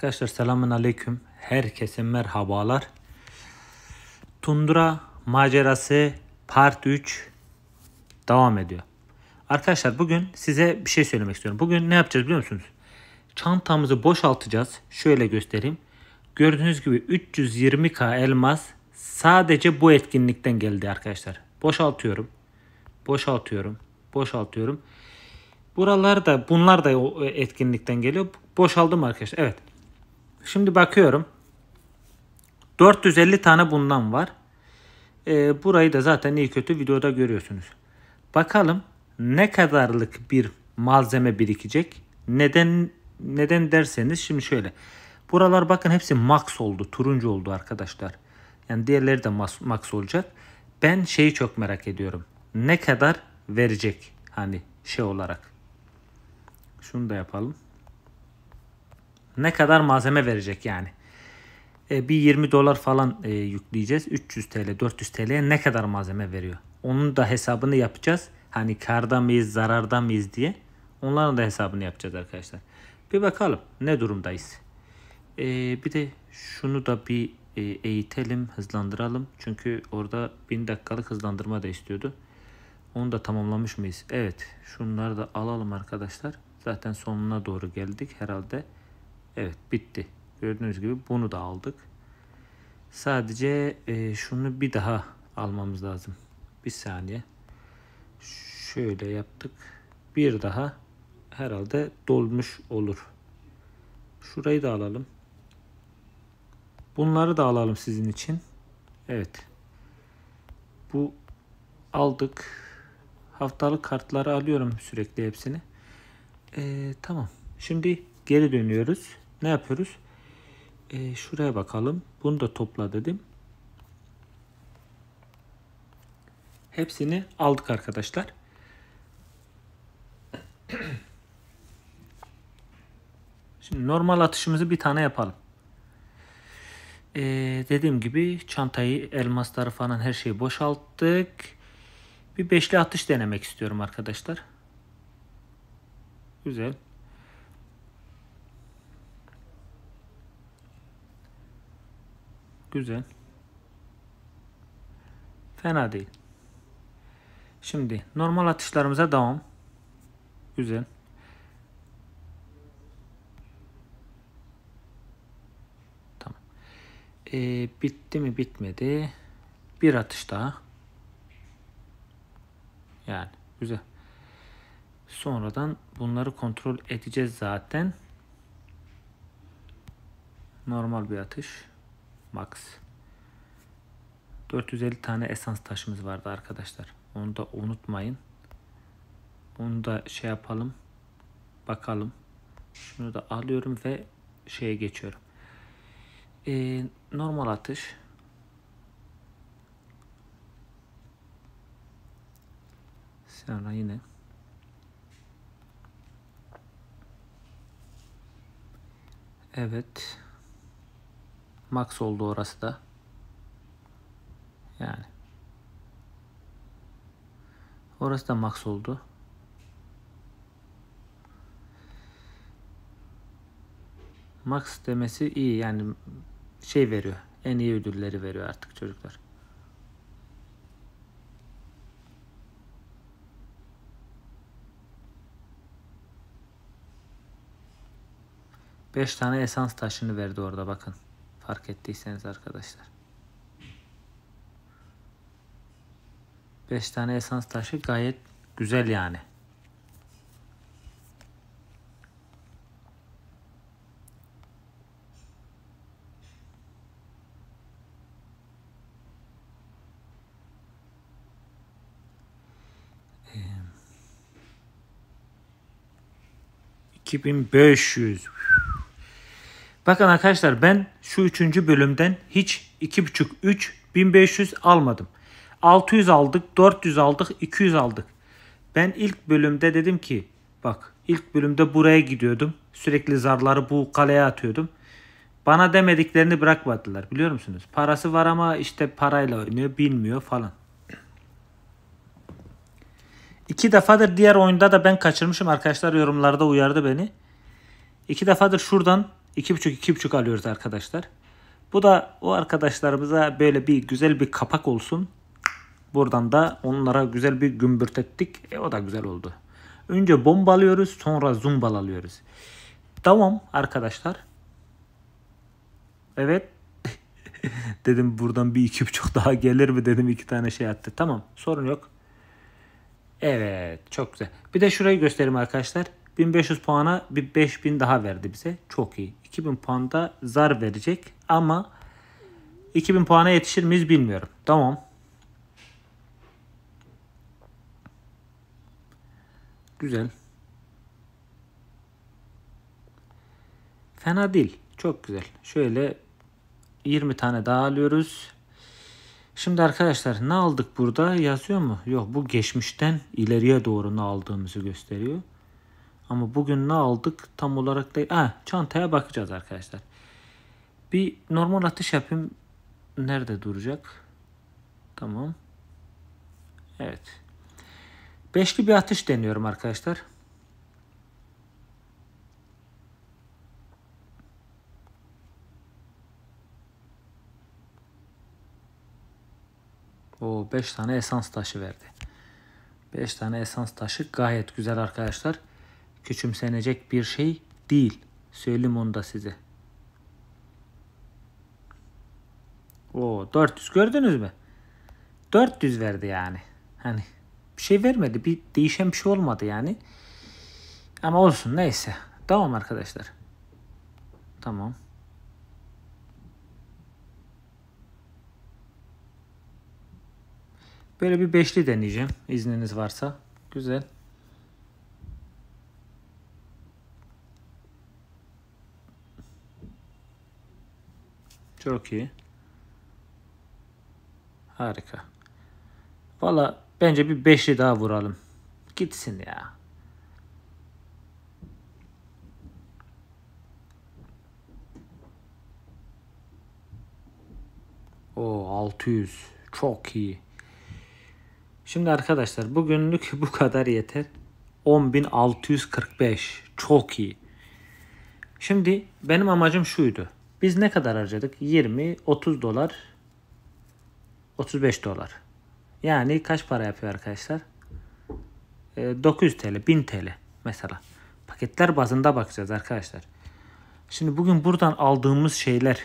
Arkadaşlar selamun aleyküm. Herkese merhabalar. Tundra macerası part 3 devam ediyor. Arkadaşlar bugün size bir şey söylemek istiyorum. Bugün ne yapacağız biliyor musunuz? Çantamızı boşaltacağız. Şöyle göstereyim. Gördüğünüz gibi 320k elmas sadece bu etkinlikten geldi arkadaşlar. Boşaltıyorum. Boşaltıyorum. Boşaltıyorum. buralarda bunlar da e, etkinlikten geliyor. Boşaldım arkadaşlar. Evet. Şimdi bakıyorum. 450 tane bundan var. E, burayı da zaten iyi kötü videoda görüyorsunuz. Bakalım ne kadarlık bir malzeme birikecek. Neden neden derseniz şimdi şöyle. Buralar bakın hepsi max oldu. Turuncu oldu arkadaşlar. Yani diğerleri de max, max olacak. Ben şeyi çok merak ediyorum. Ne kadar verecek hani şey olarak. Şunu da yapalım. Ne kadar malzeme verecek yani. E, bir 20 dolar falan e, yükleyeceğiz. 300 TL 400 TL'ye ne kadar malzeme veriyor. Onun da hesabını yapacağız. Hani karda mıyız zararda mıyız diye. Onların da hesabını yapacağız arkadaşlar. Bir bakalım ne durumdayız. E, bir de şunu da bir e, eğitelim hızlandıralım. Çünkü orada 1000 dakikalık hızlandırma da istiyordu. Onu da tamamlamış mıyız? Evet. Şunları da alalım arkadaşlar. Zaten sonuna doğru geldik herhalde. Evet bitti. Gördüğünüz gibi bunu da aldık. Sadece e, şunu bir daha almamız lazım. Bir saniye. Şöyle yaptık. Bir daha herhalde dolmuş olur. Şurayı da alalım. Bunları da alalım sizin için. Evet. Bu aldık. Haftalık kartları alıyorum sürekli hepsini. Ee, tamam. Şimdi geri dönüyoruz ne yapıyoruz? Ee, şuraya bakalım. Bunu da topla dedim. Hepsini aldık arkadaşlar. Şimdi normal atışımızı bir tane yapalım. Ee, dediğim gibi çantayı, elmasları falan her şeyi boşalttık. Bir beşli atış denemek istiyorum arkadaşlar. Güzel. Güzel. Fena değil. Şimdi normal atışlarımıza devam. Güzel. Tamam. Ee, bitti mi bitmedi. Bir atış daha. Yani güzel. Sonradan bunları kontrol edeceğiz zaten. Normal bir atış max. 450 tane esans taşımız vardı arkadaşlar. Onu da unutmayın. Onu da şey yapalım. Bakalım. Şunu da alıyorum ve şeye geçiyorum. Ee, normal atış. Sonra yine Evet. Max oldu orası da. Yani. Orası da max oldu. Max demesi iyi yani şey veriyor. En iyi ödülleri veriyor artık çocuklar. Beş tane esans taşını verdi orada bakın fark ettiyseniz arkadaşlar. 5 tane esans taşı gayet güzel yani. Ee, 2500 Bakın arkadaşlar ben şu üçüncü bölümden hiç 2,5 3 1500 almadım. 600 aldık, 400 aldık, 200 aldık. Ben ilk bölümde dedim ki bak ilk bölümde buraya gidiyordum. Sürekli zarları bu kaleye atıyordum. Bana demediklerini bırakmadılar biliyor musunuz? Parası var ama işte parayla oynuyor bilmiyor falan. İki defadır diğer oyunda da ben kaçırmışım. Arkadaşlar yorumlarda uyardı beni. İki defadır şuradan 2,5-2,5 alıyoruz arkadaşlar. Bu da o arkadaşlarımıza böyle bir güzel bir kapak olsun. Buradan da onlara güzel bir gümbürt ettik. E, o da güzel oldu. Önce bomba alıyoruz sonra zumbal alıyoruz. Tamam arkadaşlar. Evet. dedim buradan bir iki buçuk daha gelir mi dedim iki tane şey attı. Tamam sorun yok. Evet çok güzel. Bir de şurayı göstereyim arkadaşlar. 1500 puana bir 5000 daha verdi bize. Çok iyi. 2000 puan da zar verecek ama 2000 puana yetişir miyiz bilmiyorum. Tamam. Güzel. Fena değil. Çok güzel. Şöyle 20 tane daha alıyoruz. Şimdi arkadaşlar ne aldık burada yazıyor mu? Yok bu geçmişten ileriye doğru ne aldığımızı gösteriyor. Ama bugün ne aldık tam olarak değil. Ha, çantaya bakacağız arkadaşlar. Bir normal atış yapayım. Nerede duracak? Tamam. Evet. Beşli bir atış deniyorum arkadaşlar. O 5 tane esans taşı verdi. 5 tane esans taşı gayet güzel arkadaşlar küçümsenecek bir şey değil. Söyleyeyim onu da size. O 400 gördünüz mü? 400 verdi yani. Hani bir şey vermedi. Bir değişen bir şey olmadı yani. Ama olsun neyse. Tamam arkadaşlar. Tamam. Böyle bir beşli deneyeceğim izniniz varsa. Güzel. Çok iyi. Harika. Valla bence bir beşli daha vuralım. Gitsin ya. O 600. Çok iyi. Şimdi arkadaşlar bugünlük bu kadar yeter. 10.645. Çok iyi. Şimdi benim amacım şuydu. Biz ne kadar harcadık? 20-30 dolar 35 dolar. Yani kaç para yapıyor arkadaşlar? 900 ee, TL, 1000 TL mesela. Paketler bazında bakacağız arkadaşlar. Şimdi bugün buradan aldığımız şeyler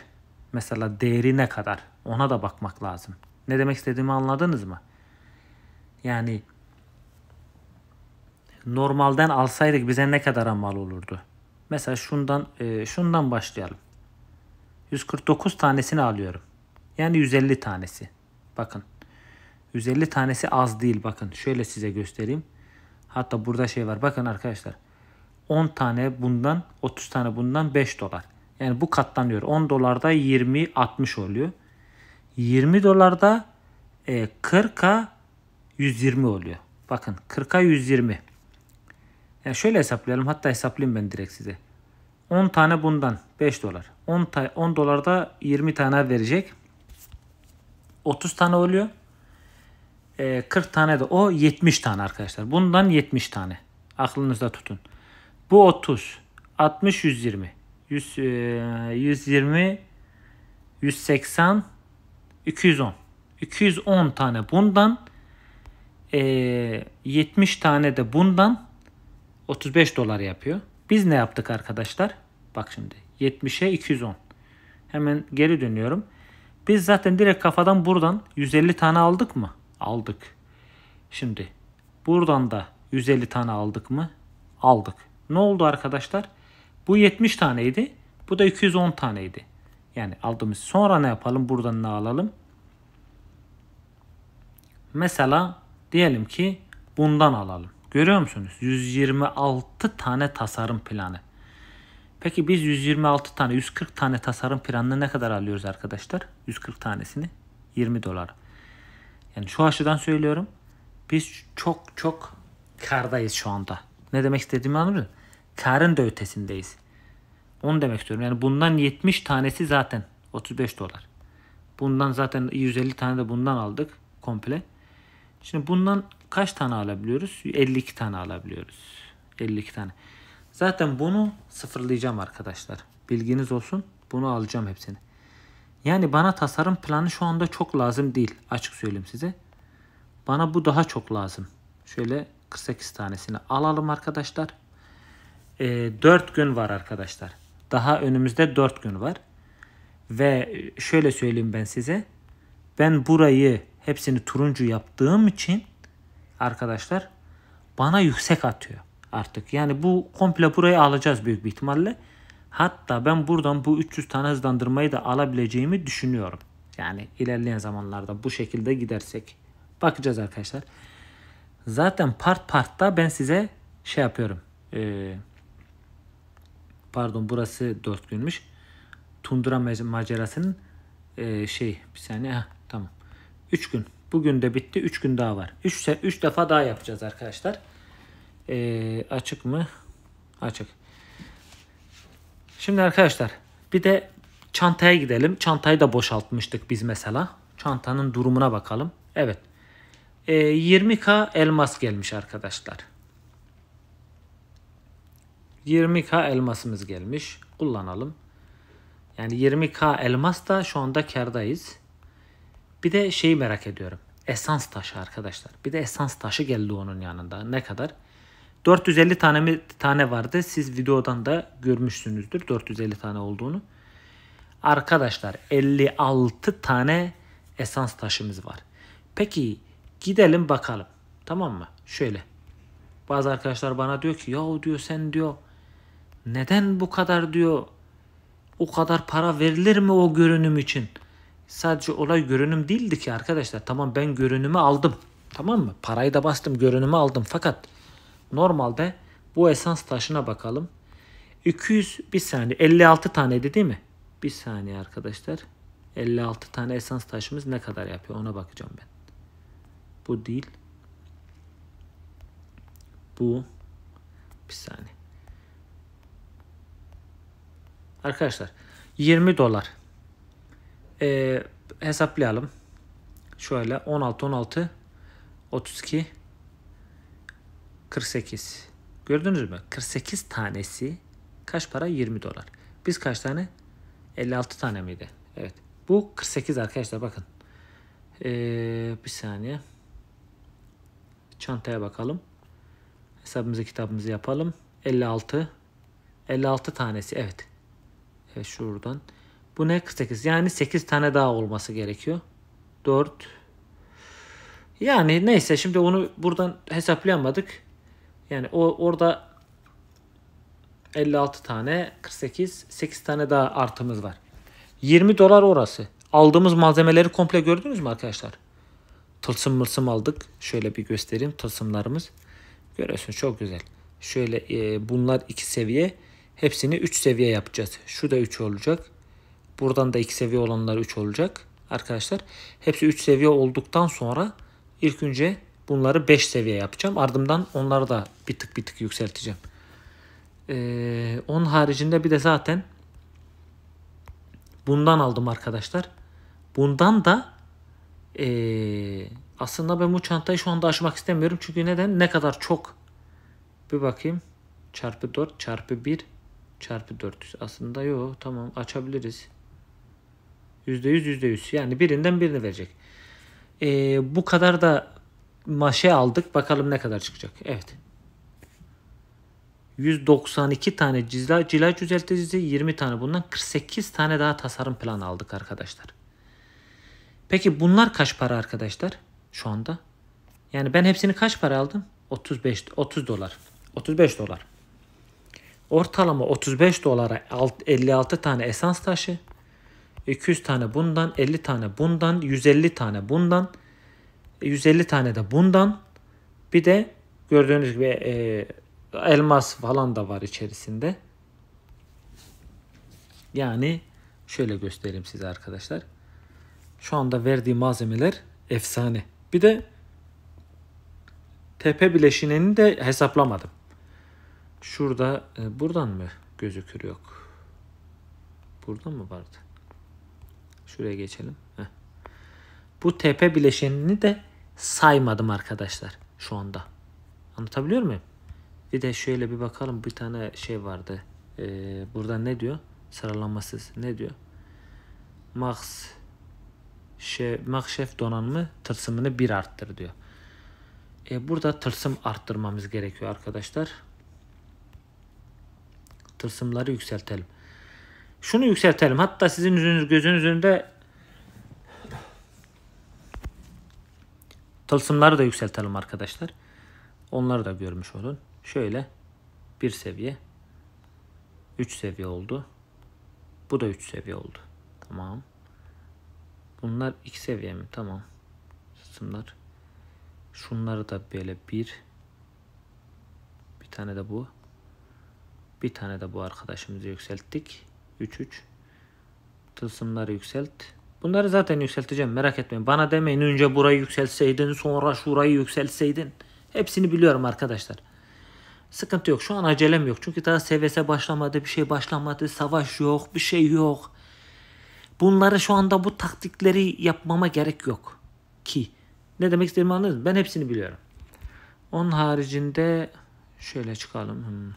mesela değeri ne kadar ona da bakmak lazım. Ne demek istediğimi anladınız mı? Yani normalden alsaydık bize ne kadar mal olurdu? Mesela şundan e, şundan başlayalım. 149 tanesini alıyorum. Yani 150 tanesi. Bakın. 150 tanesi az değil bakın. Şöyle size göstereyim. Hatta burada şey var. Bakın arkadaşlar. 10 tane bundan 30 tane bundan 5 dolar. Yani bu katlanıyor. 10 dolarda 20 60 oluyor. 20 dolarda e, 40'a 120 oluyor. Bakın 40'a 120. Yani şöyle hesaplayalım. Hatta hesaplayayım ben direkt size. 10 tane bundan 5 dolar. 10, ta 10 dolarda 20 tane verecek. 30 tane oluyor. E, ee, 40 tane de o 70 tane arkadaşlar. Bundan 70 tane. Aklınızda tutun. Bu 30. 60 120. 100, e, 120 180 210. 210 tane bundan e, 70 tane de bundan 35 dolar yapıyor. Biz ne yaptık arkadaşlar? Bak şimdi 70'e 210. Hemen geri dönüyorum. Biz zaten direkt kafadan buradan 150 tane aldık mı? Aldık. Şimdi buradan da 150 tane aldık mı? Aldık. Ne oldu arkadaşlar? Bu 70 taneydi. Bu da 210 taneydi. Yani aldığımız sonra ne yapalım? Buradan ne alalım? Mesela diyelim ki bundan alalım. Görüyor musunuz? 126 tane tasarım planı. Peki biz 126 tane 140 tane tasarım planını ne kadar alıyoruz arkadaşlar? 140 tanesini 20 dolar. Yani şu açıdan söylüyorum. Biz çok çok kardayız şu anda. Ne demek istediğimi anladın Karın da ötesindeyiz. Onu demek istiyorum. Yani bundan 70 tanesi zaten 35 dolar. Bundan zaten 150 tane de bundan aldık komple. Şimdi bundan kaç tane alabiliyoruz? 52 tane alabiliyoruz. 52 tane. Zaten bunu sıfırlayacağım arkadaşlar. Bilginiz olsun. Bunu alacağım hepsini. Yani bana tasarım planı şu anda çok lazım değil. Açık söyleyeyim size. Bana bu daha çok lazım. Şöyle 48 tanesini alalım arkadaşlar. E, ee, 4 gün var arkadaşlar. Daha önümüzde 4 gün var. Ve şöyle söyleyeyim ben size. Ben burayı hepsini turuncu yaptığım için arkadaşlar bana yüksek atıyor artık. Yani bu komple burayı alacağız büyük bir ihtimalle. Hatta ben buradan bu 300 tane hızlandırmayı da alabileceğimi düşünüyorum. Yani ilerleyen zamanlarda bu şekilde gidersek. Bakacağız arkadaşlar. Zaten part partta ben size şey yapıyorum. Ee, pardon burası 4 günmüş. Tundra macerasının e, şey bir saniye. Heh, tamam. 3 gün. Bugün de bitti. 3 gün daha var. 3 defa daha yapacağız arkadaşlar. E, açık mı? Açık. Şimdi arkadaşlar bir de çantaya gidelim. Çantayı da boşaltmıştık biz mesela. Çantanın durumuna bakalım. Evet. E, ee, 20k elmas gelmiş arkadaşlar. 20k elmasımız gelmiş. Kullanalım. Yani 20k elmas da şu anda kardayız. Bir de şeyi merak ediyorum. Esans taşı arkadaşlar. Bir de esans taşı geldi onun yanında. Ne kadar? 450 tane mi, tane vardı. Siz videodan da görmüşsünüzdür 450 tane olduğunu. Arkadaşlar 56 tane esans taşımız var. Peki gidelim bakalım. Tamam mı? Şöyle. Bazı arkadaşlar bana diyor ki yahu diyor sen diyor neden bu kadar diyor o kadar para verilir mi o görünüm için? Sadece olay görünüm değildi ki arkadaşlar. Tamam ben görünümü aldım. Tamam mı? Parayı da bastım görünümü aldım. Fakat Normalde bu esans taşına bakalım. 200 bir saniye 56 tane taneydi değil mi? Bir saniye arkadaşlar. 56 tane esans taşımız ne kadar yapıyor ona bakacağım ben. Bu değil. Bu bir saniye. Arkadaşlar 20 dolar. Ee, hesaplayalım. Şöyle 16 16 32 48. Gördünüz mü? 48 tanesi kaç para? 20 dolar. Biz kaç tane? 56 tane miydi? Evet. Bu 48 arkadaşlar bakın. Ee, bir saniye. Çantaya bakalım. Hesabımızı kitabımızı yapalım. 56. 56 tanesi evet. Evet şuradan. Bu ne 48? Yani 8 tane daha olması gerekiyor. 4. Yani neyse şimdi onu buradan hesaplayamadık. Yani o orada 56 tane 48 8 tane daha artımız var. 20 dolar orası. Aldığımız malzemeleri komple gördünüz mü arkadaşlar? Tılsım mılsım aldık. Şöyle bir göstereyim tılsımlarımız. Görüyorsunuz çok güzel. Şöyle e, bunlar iki seviye. Hepsini 3 seviye yapacağız. Şu da 3 olacak. Buradan da 2 seviye olanlar 3 olacak. Arkadaşlar hepsi 3 seviye olduktan sonra ilk önce Bunları 5 seviye yapacağım. Ardından onları da bir tık bir tık yükselteceğim. Ee, onun haricinde bir de zaten bundan aldım arkadaşlar. Bundan da ee, aslında ben bu çantayı şu anda açmak istemiyorum. Çünkü neden? Ne kadar çok. Bir bakayım. Çarpı 4 çarpı 1 çarpı 400. Aslında yok tamam açabiliriz. %100 %100 yani birinden birini verecek. Ee, bu kadar da maşe aldık. Bakalım ne kadar çıkacak. Evet. 192 tane cila, cila düzelticisi 20 tane bundan 48 tane daha tasarım planı aldık arkadaşlar. Peki bunlar kaç para arkadaşlar şu anda? Yani ben hepsini kaç para aldım? 35 30 dolar. 35 dolar. Ortalama 35 dolara 56 tane esans taşı, 200 tane bundan, 50 tane bundan, 150 tane bundan, 150 e, tane de bundan. Bir de gördüğünüz gibi e, elmas falan da var içerisinde. Yani şöyle göstereyim size arkadaşlar. Şu anda verdiği malzemeler efsane. Bir de tepe bileşenini de hesaplamadım. Şurada e, buradan mı gözükür yok. Burada mı vardı? Şuraya geçelim. Heh. Bu tepe bileşenini de saymadım arkadaşlar şu anda. Anlatabiliyor muyum? Bir de şöyle bir bakalım bir tane şey vardı. Ee, burada ne diyor? Sıralamasız ne diyor? Max şey, Max Makşef donanımı tırsımını bir arttır diyor. E, burada tırsım arttırmamız gerekiyor arkadaşlar. Tırsımları yükseltelim. Şunu yükseltelim. Hatta sizin gözünüz önünde Tılsımları da yükseltelim arkadaşlar. Onları da görmüş olun. Şöyle bir seviye. 3 seviye oldu. Bu da 3 seviye oldu. Tamam. Bunlar 2 seviye mi? Tamam. Tılsımlar. Şunları da böyle bir. Bir tane de bu. Bir tane de bu arkadaşımızı yükselttik. 3 3 tılsımları yükselt. Bunları zaten yükselteceğim merak etmeyin. Bana demeyin önce burayı yükselseydin, sonra şurayı yükselseydin. Hepsini biliyorum arkadaşlar. Sıkıntı yok. Şu an acelem yok. Çünkü daha sevese başlamadı, bir şey başlamadı, savaş yok, bir şey yok. Bunları şu anda bu taktikleri yapmama gerek yok ki. Ne demek istediğimi anladınız Ben hepsini biliyorum. Onun haricinde şöyle çıkalım. Hmm.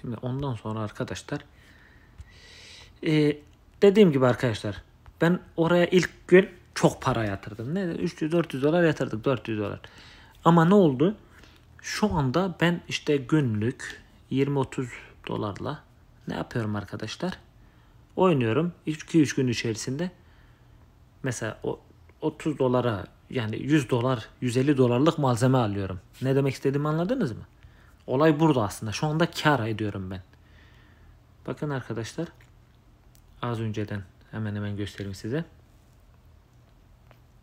Şimdi ondan sonra arkadaşlar e, dediğim gibi arkadaşlar ben oraya ilk gün çok para yatırdım. Ne 300-400 dolar yatırdık 400 dolar. Ama ne oldu? Şu anda ben işte günlük 20-30 dolarla ne yapıyorum arkadaşlar? Oynuyorum 2-3 gün içerisinde. Mesela o 30 dolara yani 100 dolar 150 dolarlık malzeme alıyorum. Ne demek istediğimi anladınız mı? Olay burada aslında. Şu anda kar ediyorum ben. Bakın arkadaşlar az önceden hemen hemen göstereyim size.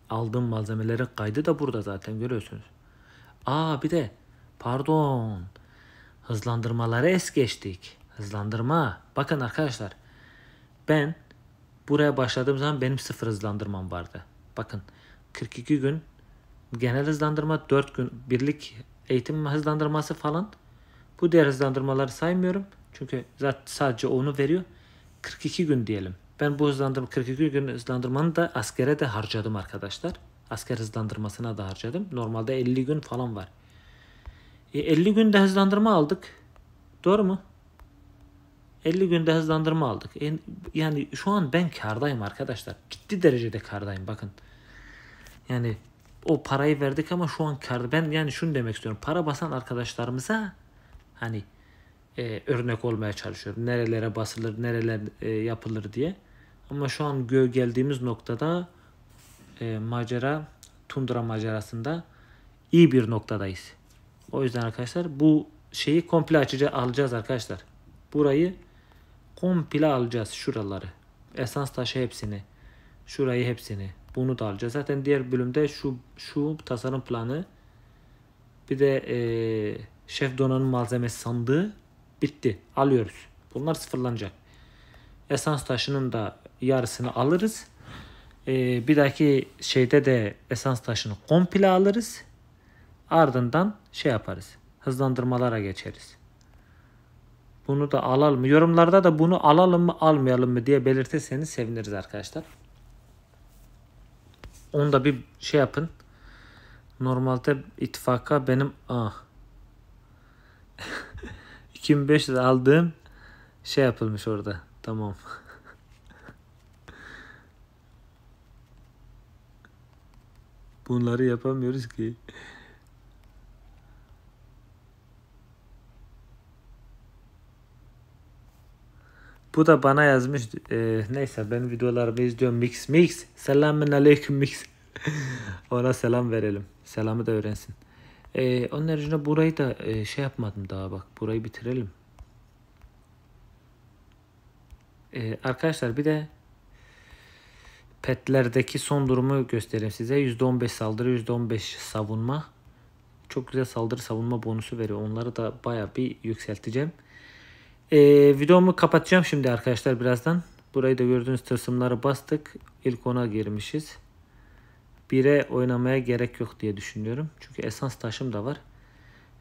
Aldığım malzemelerin kaydı da burada zaten görüyorsunuz. Aa bir de pardon hızlandırmaları es geçtik. Hızlandırma. Bakın arkadaşlar ben buraya başladığım zaman benim sıfır hızlandırmam vardı. Bakın 42 gün genel hızlandırma 4 gün birlik eğitim hızlandırması falan. Bu diğer hızlandırmaları saymıyorum. Çünkü zaten sadece onu veriyor. 42 gün diyelim. Ben bu hızlandırma 42 gün hızlandırmanı da askere de harcadım arkadaşlar. Asker hızlandırmasına da harcadım. Normalde 50 gün falan var. E, 50 günde hızlandırma aldık. Doğru mu? 50 günde hızlandırma aldık. Yani şu an ben kardayım arkadaşlar. Ciddi derecede kardayım bakın. Yani o parayı verdik ama şu an kar. Ben yani şunu demek istiyorum. Para basan arkadaşlarımıza hani e, örnek olmaya çalışıyorum. Nerelere basılır, nereler e, yapılır diye. Ama şu an gö geldiğimiz noktada e, macera, tundra macerasında iyi bir noktadayız. O yüzden arkadaşlar bu şeyi komple açıca alacağız arkadaşlar. Burayı komple alacağız şuraları. Esans taşı hepsini. Şurayı hepsini. Bunu da alacağız. Zaten diğer bölümde şu şu tasarım planı bir de e, şef donanım malzemesi sandığı Bitti. Alıyoruz. Bunlar sıfırlanacak. Esans taşının da yarısını alırız. Ee, bir dahaki şeyde de esans taşını komple alırız. Ardından şey yaparız. Hızlandırmalara geçeriz. Bunu da alalım mı? Yorumlarda da bunu alalım mı almayalım mı diye belirtirseniz seviniriz arkadaşlar. Onu da bir şey yapın. Normalde ittifaka benim... Ah. 2500 aldığım şey yapılmış orada. Tamam. Bunları yapamıyoruz ki. Bu da bana yazmış. E, neyse ben videolarımı izliyorum. Mix mix. Selamün aleyküm mix. Ona selam verelim. Selamı da öğrensin. Ee, onun haricinde burayı da e, şey yapmadım daha bak. Burayı bitirelim. Ee, arkadaşlar bir de petlerdeki son durumu göstereyim size. %15 saldırı, %15 savunma. Çok güzel saldırı savunma bonusu veriyor. Onları da baya bir yükselteceğim. Ee, videomu kapatacağım şimdi arkadaşlar birazdan. Burayı da gördüğünüz tırsımları bastık. İlk ona girmişiz. 1'e oynamaya gerek yok diye düşünüyorum. Çünkü esans taşım da var.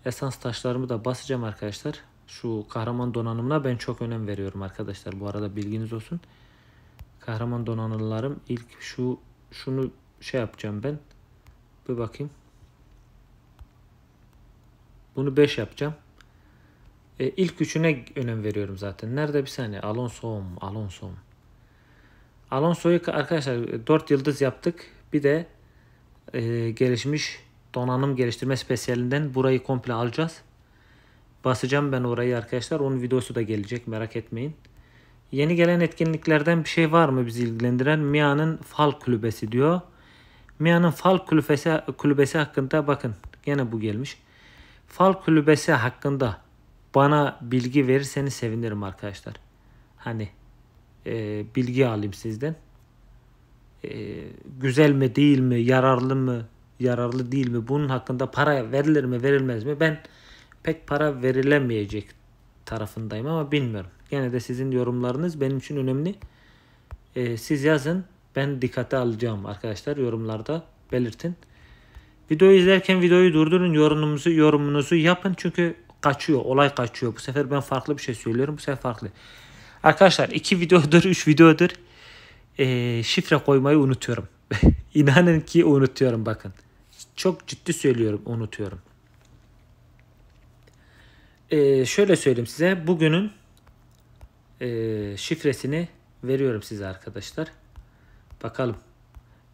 Esans taşlarımı da basacağım arkadaşlar. Şu kahraman donanımına ben çok önem veriyorum arkadaşlar. Bu arada bilginiz olsun. Kahraman donanımlarım ilk şu şunu şey yapacağım ben. Bir bakayım. Bunu 5 yapacağım. E, ilk üçüne önem veriyorum zaten. Nerede bir saniye? Alonso'm, Alonso'm. Alonso'yu arkadaşlar 4 e, yıldız yaptık. Bir de ee, gelişmiş donanım geliştirme spesiyalinden burayı komple alacağız. Basacağım ben orayı arkadaşlar. Onun videosu da gelecek merak etmeyin. Yeni gelen etkinliklerden bir şey var mı bizi ilgilendiren? Mia'nın Fal Kulübesi diyor. Mia'nın Fal Kulübesi, kulübesi hakkında bakın gene bu gelmiş. Fal Kulübesi hakkında bana bilgi verirseniz sevinirim arkadaşlar. Hani e, bilgi alayım sizden. E, güzel mi değil mi, yararlı mı, yararlı değil mi, bunun hakkında para verilir mi, verilmez mi? Ben pek para verilemeyecek tarafındayım ama bilmiyorum. Gene de sizin yorumlarınız benim için önemli. E, siz yazın. Ben dikkate alacağım arkadaşlar. Yorumlarda belirtin. Videoyu izlerken videoyu durdurun. Yorumunuzu, yorumunuzu yapın. Çünkü kaçıyor. Olay kaçıyor. Bu sefer ben farklı bir şey söylüyorum. Bu sefer farklı. Arkadaşlar iki videodur, üç videodur e, şifre koymayı unutuyorum. İnanın ki unutuyorum bakın. Çok ciddi söylüyorum unutuyorum. E, şöyle söyleyeyim size. Bugünün e, şifresini veriyorum size arkadaşlar. Bakalım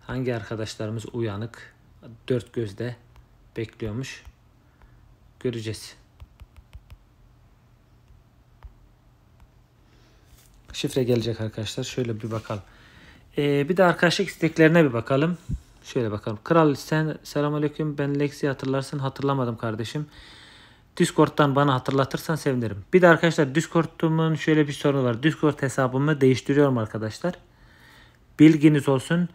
hangi arkadaşlarımız uyanık. Dört gözde bekliyormuş. Göreceğiz. Şifre gelecek arkadaşlar. Şöyle bir bakalım. Ee, bir de arkadaşlık isteklerine bir bakalım. Şöyle bakalım. Kral sen selamünaleyküm ben Lexi hatırlarsın hatırlamadım kardeşim. Discord'dan bana hatırlatırsan sevinirim. Bir de arkadaşlar Discord'umun şöyle bir sorunu var. Discord hesabımı değiştiriyorum arkadaşlar. Bilginiz olsun.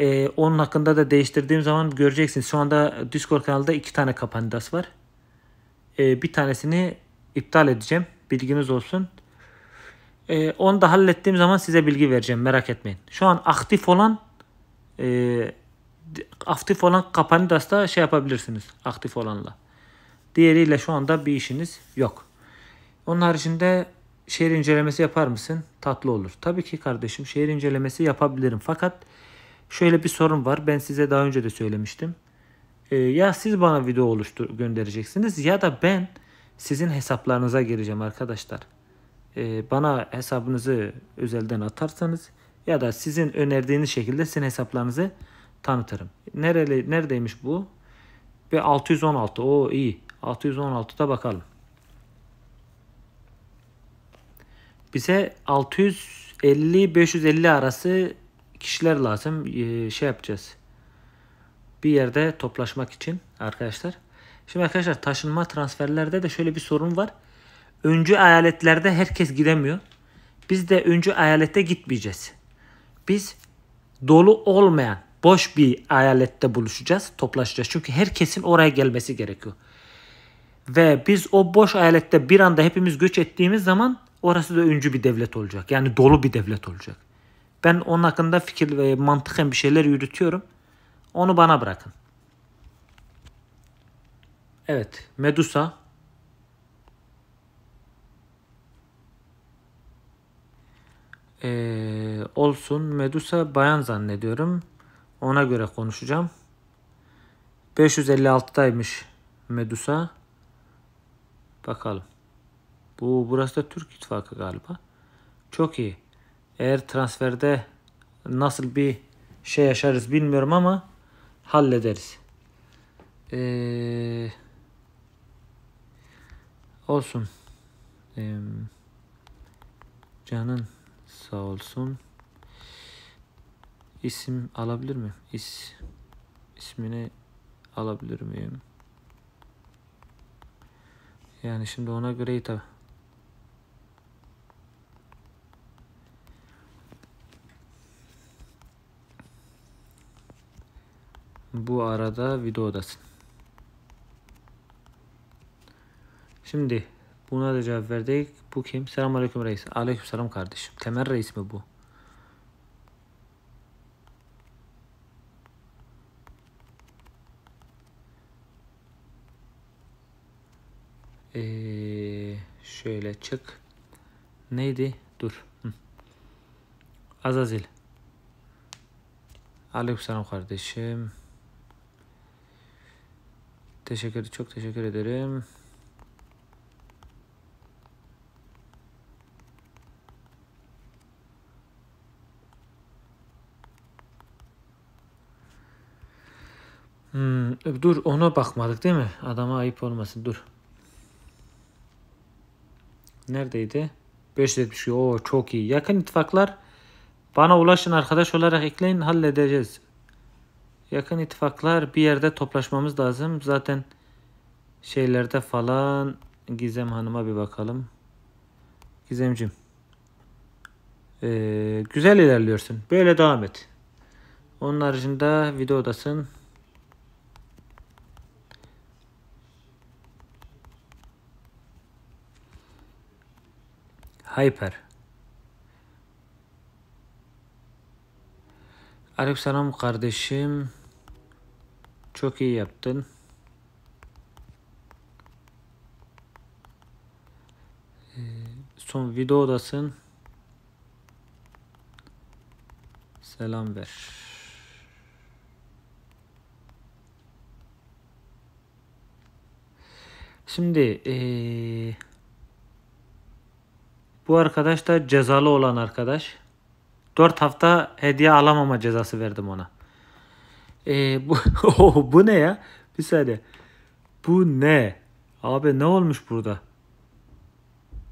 Ee, onun hakkında da değiştirdiğim zaman göreceksiniz. Şu anda Discord kanalda iki tane kapandas var. Ee, bir tanesini iptal edeceğim. Bilginiz olsun. E, onu da hallettiğim zaman size bilgi vereceğim merak etmeyin. Şu an aktif olan e, aktif olan Kapanidas'ta şey yapabilirsiniz aktif olanla. Diğeriyle şu anda bir işiniz yok. Onun haricinde şehir incelemesi yapar mısın? Tatlı olur. Tabii ki kardeşim şehir incelemesi yapabilirim. Fakat şöyle bir sorun var. Ben size daha önce de söylemiştim. Ee, ya siz bana video oluştur göndereceksiniz ya da ben sizin hesaplarınıza gireceğim arkadaşlar. Ee, bana hesabınızı özelden atarsanız ya da sizin önerdiğiniz şekilde sizin hesaplarınızı tanıtırım. Nereli, neredeymiş bu? Ve 616 o iyi. 616'da bakalım. Bize 650-550 arası kişiler lazım. Ee, şey yapacağız. Bir yerde toplaşmak için arkadaşlar. Şimdi arkadaşlar taşınma transferlerde de şöyle bir sorun var. Öncü eyaletlerde herkes gidemiyor. Biz de öncü eyalette gitmeyeceğiz. Biz dolu olmayan boş bir eyalette buluşacağız, toplaşacağız. Çünkü herkesin oraya gelmesi gerekiyor. Ve biz o boş eyalette bir anda hepimiz göç ettiğimiz zaman orası da öncü bir devlet olacak. Yani dolu bir devlet olacak. Ben onun hakkında fikir ve mantıken bir şeyler yürütüyorum. Onu bana bırakın. Evet, Medusa olsun. Medusa bayan zannediyorum. Ona göre konuşacağım. 556'daymış Medusa. Bakalım. Bu burası da Türk ittifakı galiba. Çok iyi. Eğer transferde nasıl bir şey yaşarız bilmiyorum ama hallederiz. Ee, olsun. Ee, canın sağ olsun. İsim alabilir miyim? İs, ismini alabilir miyim? Yani şimdi ona göre tabi. Bu arada video odasın. Şimdi buna da cevap verdik. Bu kim? Selamünaleyküm reis. Aleykümselam kardeşim. Temel reis mi bu? çık. Neydi? Dur. Hı. Azazil. Aleykümselam kardeşim. Teşekkür, çok teşekkür ederim. Hmm, dur ona bakmadık değil mi? Adama ayıp olmasın dur neredeydi? 572 o çok iyi. Yakın ittifaklar bana ulaşın arkadaş olarak ekleyin halledeceğiz. Yakın ittifaklar bir yerde toplaşmamız lazım. Zaten şeylerde falan Gizem Hanım'a bir bakalım. Gizemcim. Ee, güzel ilerliyorsun. Böyle devam et. Onun haricinde videodasın. Hyper. Aleykümselam kardeşim. Çok iyi yaptın. Ee, son videodasın. Selam ver. Şimdi ee, bu arkadaş da cezalı olan arkadaş. 4 hafta hediye alamama cezası verdim ona. Ee, bu, oh, bu ne ya? Bir saniye. Bu ne? Abi ne olmuş burada?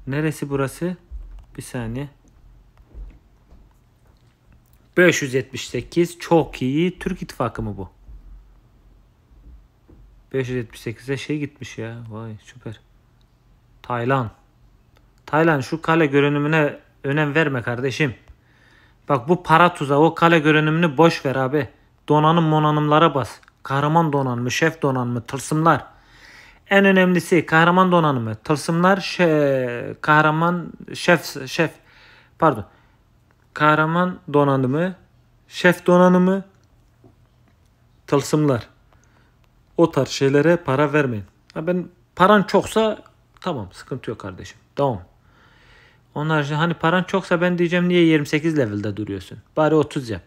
Neresi burası? Bir saniye. 578 çok iyi. Türk İttifakı mı bu? 578'e şey gitmiş ya. Vay süper. Tayland. Taylan şu kale görünümüne önem verme kardeşim. Bak bu para tuzağı o kale görünümünü boş ver abi. Donanım monanımlara bas. Kahraman donanımı, şef donanımı, tılsımlar. En önemlisi kahraman donanımı, tılsımlar, şe kahraman, şef, şef, pardon. Kahraman donanımı, şef donanımı, tılsımlar. O tarz şeylere para vermeyin. ben paran çoksa tamam sıkıntı yok kardeşim. Tamam. Onlar haricinde hani paran çoksa ben diyeceğim niye 28 level'da duruyorsun? Bari 30 yap.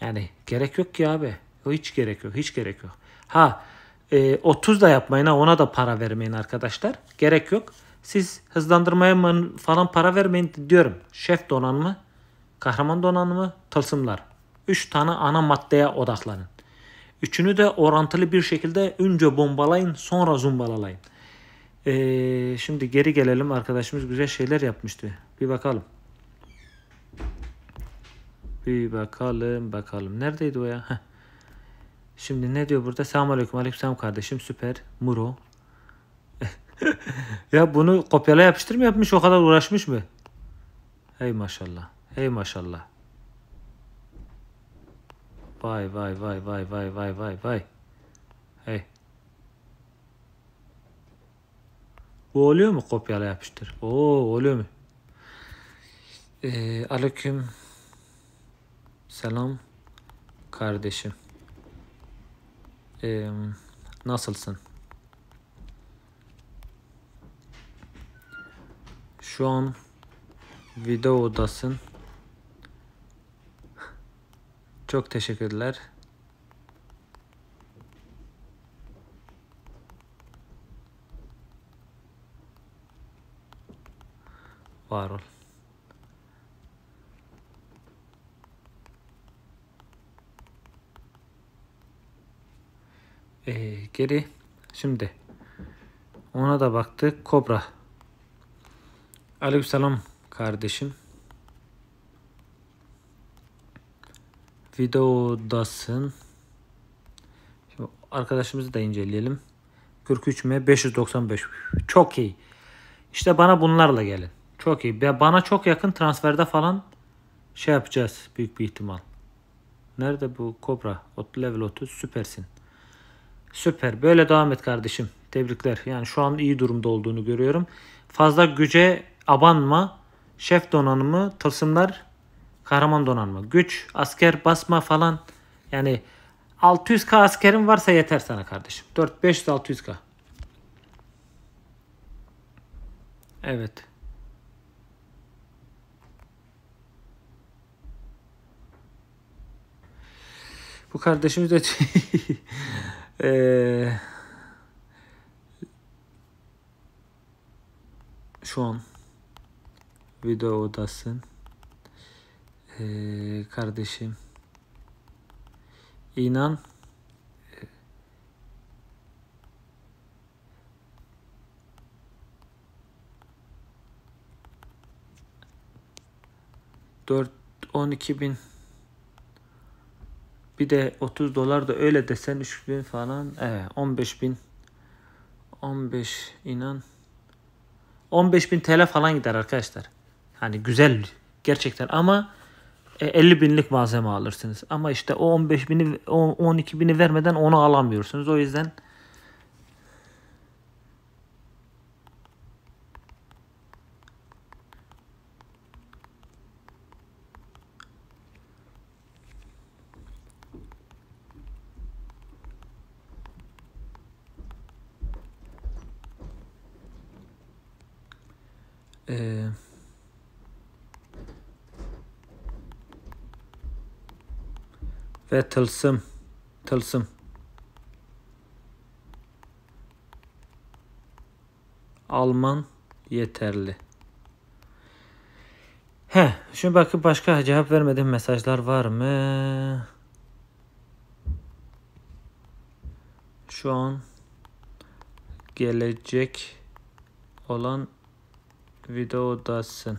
Yani gerek yok ki abi. O hiç gerek yok. Hiç gerek yok. Ha e, 30 da yapmayın ha ona da para vermeyin arkadaşlar. Gerek yok. Siz hızlandırmaya falan para vermeyin diyorum. Şef donanımı, kahraman donanımı, tılsımlar. 3 tane ana maddeye odaklanın. Üçünü de orantılı bir şekilde önce bombalayın sonra zumbalayın. Ee, şimdi geri gelelim. Arkadaşımız güzel şeyler yapmıştı. Bir bakalım. Bir bakalım bakalım. Neredeydi o ya? Heh. Şimdi ne diyor burada? Selamun Aleyküm. Aleyküm selam kardeşim. Süper. Muro. ya bunu kopyala yapıştır mı yapmış? O kadar uğraşmış mı? Hey maşallah. Hey maşallah. Vay vay vay vay vay vay vay vay. Hey. Bu oluyor mu kopyala yapıştır? Oo oluyor mu? Ee, aleyküm selam kardeşim. Ee, nasılsın? Şu an video odasın. Çok teşekkürler. Var ol. Ee, geri şimdi ona da baktık. Kobra. Aleykümselam kardeşim. Videodasın. Şimdi arkadaşımızı da inceleyelim. 43M 595. Çok iyi. İşte bana bunlarla gelin. Çok iyi. Bana çok yakın transferde falan şey yapacağız büyük bir ihtimal. Nerede bu Kobra? Level 30 süpersin. Süper. Böyle devam et kardeşim. Tebrikler. Yani şu an iyi durumda olduğunu görüyorum. Fazla güce abanma. Şef donanımı, tılsımlar, kahraman donanımı. Güç, asker basma falan. Yani 600k askerin varsa yeter sana kardeşim. 4 500 600k. Evet. Bu kardeşimiz de ee, şu an video odasın ee, kardeşim inan e, dört on iki bin bir de 30 dolar da öyle desen 3 bin falan. Evet 15 bin. 15 inan. 15 bin TL falan gider arkadaşlar. Hani güzel gerçekten ama 50 e, binlik malzeme alırsınız. Ama işte o 15 bini 12 bini vermeden onu alamıyorsunuz. O yüzden Ee, ve tılsım. Tılsım. Alman yeterli. He, şimdi bakıp başka cevap vermediğim mesajlar var mı? Şu an gelecek olan videodasın.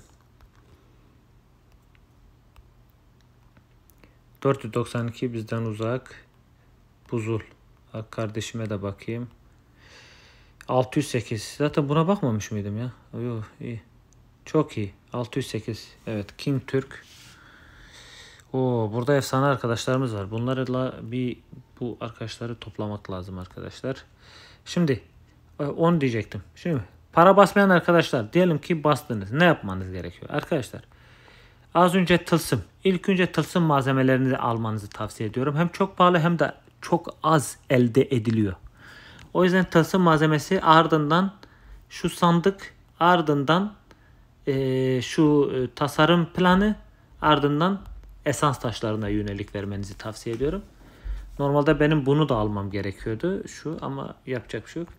492 bizden uzak. Buzul. Bak kardeşime de bakayım. 608. Zaten buna bakmamış mıydım ya? Yok iyi. Çok iyi. 608. Evet King Türk. Oo, burada efsane arkadaşlarımız var. Bunlarla bir bu arkadaşları toplamak lazım arkadaşlar. Şimdi 10 e, diyecektim. Şimdi Para basmayan arkadaşlar diyelim ki bastınız. Ne yapmanız gerekiyor? Arkadaşlar az önce tılsım. İlk önce tılsım malzemelerini almanızı tavsiye ediyorum. Hem çok pahalı hem de çok az elde ediliyor. O yüzden tılsım malzemesi ardından şu sandık ardından e, şu e, tasarım planı ardından esans taşlarına yönelik vermenizi tavsiye ediyorum. Normalde benim bunu da almam gerekiyordu şu ama yapacak bir şey yok.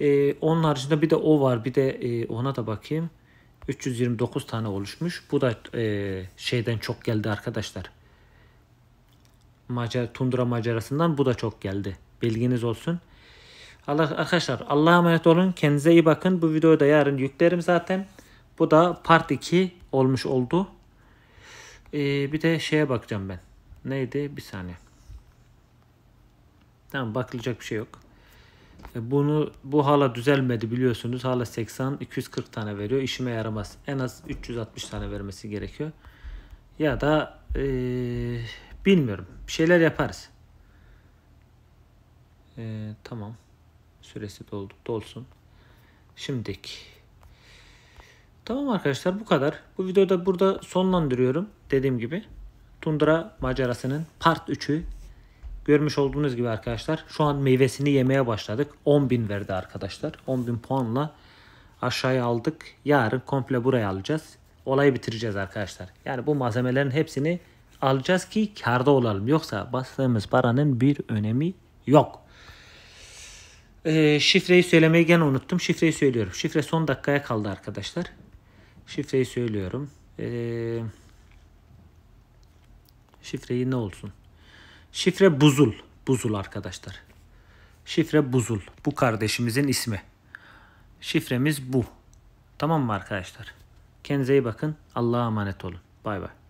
E, onun haricinde bir de o var. Bir de e, ona da bakayım. 329 tane oluşmuş. Bu da e, şeyden çok geldi arkadaşlar. Macar, tundra macerasından bu da çok geldi. Bilginiz olsun. Allah, arkadaşlar Allah'a emanet olun. Kendinize iyi bakın. Bu videoyu da yarın yüklerim zaten. Bu da part 2 olmuş oldu. Ee, bir de şeye bakacağım ben. Neydi? Bir saniye. Tamam bakılacak bir şey yok. E, bunu bu hala düzelmedi biliyorsunuz. Hala 80 240 tane veriyor. İşime yaramaz. En az 360 tane vermesi gerekiyor. Ya da ee, bilmiyorum. Bir şeyler yaparız. E, tamam. Süresi doldu, dolsun. şimdiki Tamam arkadaşlar bu kadar. Bu videoda burada sonlandırıyorum. Dediğim gibi Tundra macerasının part 3'ü Görmüş olduğunuz gibi arkadaşlar şu an meyvesini yemeye başladık. 10.000 verdi arkadaşlar. 10.000 puanla aşağıya aldık. Yarın komple buraya alacağız. Olayı bitireceğiz arkadaşlar. Yani bu malzemelerin hepsini alacağız ki karda olalım. Yoksa bastığımız paranın bir önemi yok. Ee, şifreyi söylemeyi gene unuttum. Şifreyi söylüyorum. Şifre son dakikaya kaldı arkadaşlar. Şifreyi söylüyorum. Ee, şifreyi ne olsun? Şifre Buzul. Buzul arkadaşlar. Şifre Buzul. Bu kardeşimizin ismi. Şifremiz bu. Tamam mı arkadaşlar? Kendinize iyi bakın. Allah'a emanet olun. Bay bay.